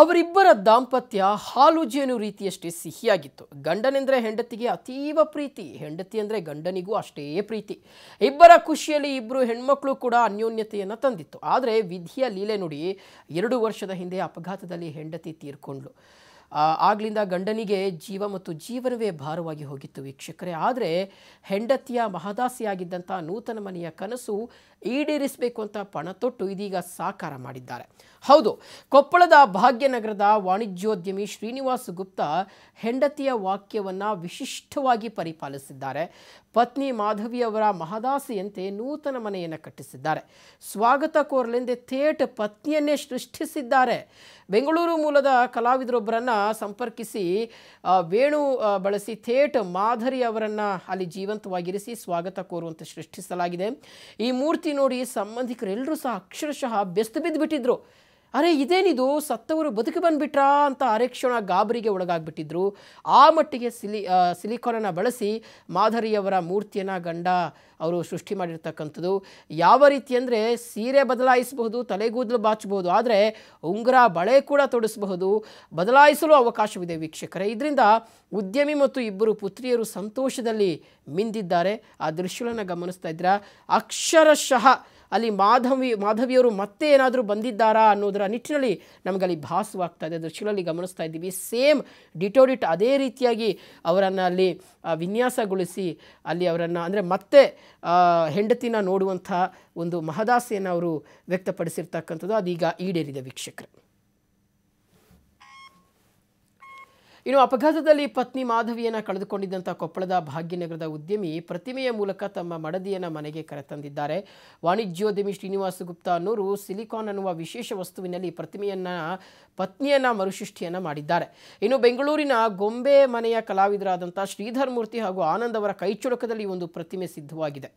ಅವರಿಬ್ಬರ ದಾಂಪತ್ಯ ಹಾಲು ಜೇನು ರೀತಿಯಷ್ಟೇ ಸಿಹಿಯಾಗಿತ್ತು ಗಂಡನೆಂದರೆ ಹೆಂಡತಿಗೆ ಅತೀವ ಪ್ರೀತಿ ಹೆಂಡತಿ ಅಂದರೆ ಗಂಡನಿಗೂ ಅಷ್ಟೇ ಪ್ರೀತಿ ಇಬ್ಬರ ಖುಷಿಯಲ್ಲಿ ಇಬ್ಬರು ಹೆಣ್ಮಕ್ಳು ಕೂಡ ಅನ್ಯೋನ್ಯತೆಯನ್ನು ತಂದಿತ್ತು ಆದರೆ ವಿಧಿಯ ಲೀಲೆ ನೋಡಿ ಎರಡು ವರ್ಷದ ಹಿಂದೆ ಅಪಘಾತದಲ್ಲಿ ಹೆಂಡತಿ ತೀರ್ಕೊಂಡ್ಲು ಆಗ್ಲಿಂದ ಗಂಡನಿಗೆ ಜೀವ ಮತ್ತು ಜೀವನವೇ ಭಾರವಾಗಿ ಹೋಗಿತ್ತು ವೀಕ್ಷಕರೇ ಆದರೆ ಹೆಂಡತಿಯ ಮಹದಾಸಿಯಾಗಿದ್ದಂಥ ನೂತನ ಮನೆಯ ಕನಸು ಈಡೇರಿಸಬೇಕು ಅಂತ ಪಣ ತೊಟ್ಟು ಇದೀಗ ಸಾಕಾರ ಮಾಡಿದ್ದಾರೆ ಹೌದು ಕೊಪ್ಪಳದ ಭಾಗ್ಯನಗರದ ವಾಣಿಜ್ಯೋದ್ಯಮಿ ಶ್ರೀನಿವಾಸ್ ಗುಪ್ತ ಹೆಂಡತಿಯ ವಾಕ್ಯವನ್ನು ವಿಶಿಷ್ಟವಾಗಿ ಪರಿಪಾಲಿಸಿದ್ದಾರೆ ಪತ್ನಿ ಮಾಧವಿಯವರ ಮಹದಾಸಿಯಂತೆ ನೂತನ ಮನೆಯನ್ನು ಕಟ್ಟಿಸಿದ್ದಾರೆ ಸ್ವಾಗತ ಕೋರಲೆಂದೇ ಥೇಟ್ ಪತ್ನಿಯನ್ನೇ ಸೃಷ್ಟಿಸಿದ್ದಾರೆ ಬೆಂಗಳೂರು ಮೂಲದ ಕಲಾವಿದರೊಬ್ಬರನ್ನು ಸಂಪರ್ಕಿಸಿ ವೇಣು ಬಳಸಿ ಥೇಟ್ ಮಾಧರಿ ಅವರನ್ನ ಅಲ್ಲಿ ಜೀವಂತವಾಗಿರಿಸಿ ಸ್ವಾಗತ ಕೋರುವಂತೆ ಸೃಷ್ಟಿಸಲಾಗಿದೆ ಈ ಮೂರ್ತಿ ನೋಡಿ ಸಂಬಂಧಿಕರೆಲ್ಲರೂ ಸಹ ಅಕ್ಷರಶಃ ಬೆಸ್ತು ಬಿದ್ದುಬಿಟ್ಟಿದ್ರು ಅರೆ ಇದೇನಿದು ಸತ್ತವರು ಬದುಕಿ ಬಂದುಬಿಟ್ರಾ ಅಂತ ಅರೆಕ್ಷಣ ಗಾಬರಿಗೆ ಒಳಗಾಗ್ಬಿಟ್ಟಿದ್ರು ಆ ಮಟ್ಟಿಗೆ ಸಿಲಿ ಸಿಲಿಕಾನನ್ನು ಬಳಸಿ ಮಾಧರಿಯವರ ಮೂರ್ತಿಯನ್ನು ಗಂಡ ಅವರು ಸೃಷ್ಟಿ ಮಾಡಿರ್ತಕ್ಕಂಥದ್ದು ಯಾವ ರೀತಿ ಅಂದರೆ ಸೀರೆ ಬದಲಾಯಿಸಬಹುದು ತಲೆಗೂದಲು ಬಾಚಬಹುದು ಆದರೆ ಉಂಗುರ ಬಳೆ ಕೂಡ ತೊಡಿಸಬಹುದು ಬದಲಾಯಿಸಲು ಅವಕಾಶವಿದೆ ವೀಕ್ಷಕರೇ ಇದರಿಂದ ಉದ್ಯಮಿ ಮತ್ತು ಇಬ್ಬರು ಪುತ್ರಿಯರು ಸಂತೋಷದಲ್ಲಿ ಮಿಂದಿದ್ದಾರೆ ಆ ದೃಶ್ಯಗಳನ್ನು ಗಮನಿಸ್ತಾ ಇದ್ದೀರಾ ಅಕ್ಷರಶಃ ಅಲ್ಲಿ ಮಾಧವಿ ಮಾಧವಿಯವರು ಮತ್ತೆ ಏನಾದರೂ ಬಂದಿದ್ದಾರಾ ಅನ್ನೋದರ ನಿಟ್ಟಿನಲ್ಲಿ ನಮಗಲ್ಲಿ ಭಾಸವಾಗ್ತಾ ಇದೆ ದೃಶ್ಯಗಳಲ್ಲಿ ಗಮನಿಸ್ತಾ ಇದ್ದೀವಿ ಸೇಮ್ ಡಿಟೋಡಿಟ್ ಅದೇ ರೀತಿಯಾಗಿ ಅವರನ್ನು ಅಲ್ಲಿ ವಿನ್ಯಾಸಗೊಳಿಸಿ ಅಲ್ಲಿ ಅವರನ್ನು ಅಂದರೆ ಮತ್ತೆ ಹೆಂಡತಿನ ನೋಡುವಂಥ ಒಂದು ಮಹದಾಸೆಯನ್ನು ಅವರು ವ್ಯಕ್ತಪಡಿಸಿರ್ತಕ್ಕಂಥದ್ದು ಅದೀಗ ಈಡೇರಿದೆ ವೀಕ್ಷಕರು ಇನ್ನು ಅಪಘಾತದಲ್ಲಿ ಪತ್ನಿ ಮಾಧವಿಯನ್ನು ಕಳೆದುಕೊಂಡಿದ್ದಂಥ ಕೊಪ್ಪಳದ ಭಾಗ್ಯನಗರದ ಉದ್ಯಮಿ ಪ್ರತಿಮೆಯ ಮೂಲಕ ತಮ್ಮ ಮಡದಿಯನ್ನು ಮನೆಗೆ ಕರೆತಂದಿದ್ದಾರೆ ವಾಣಿಜ್ಯೋದ್ಯಮಿ ಶ್ರೀನಿವಾಸ ಗುಪ್ತಾ ಅನ್ನೋರು ಸಿಲಿಕಾನ್ ಅನ್ನುವ ವಿಶೇಷ ವಸ್ತುವಿನಲ್ಲಿ ಪ್ರತಿಮೆಯನ್ನು ಪತ್ನಿಯನ್ನು ಮರುಸೃಷ್ಟಿಯನ್ನು ಮಾಡಿದ್ದಾರೆ ಇನ್ನು ಬೆಂಗಳೂರಿನ ಗೊಂಬೆ ಮನೆಯ ಕಲಾವಿದರಾದಂಥ ಶ್ರೀಧರ್ ಮೂರ್ತಿ ಹಾಗೂ ಆನಂದ್ ಅವರ ಕೈಚುಳಕದಲ್ಲಿ ಒಂದು ಪ್ರತಿಮೆ ಸಿದ್ಧವಾಗಿದೆ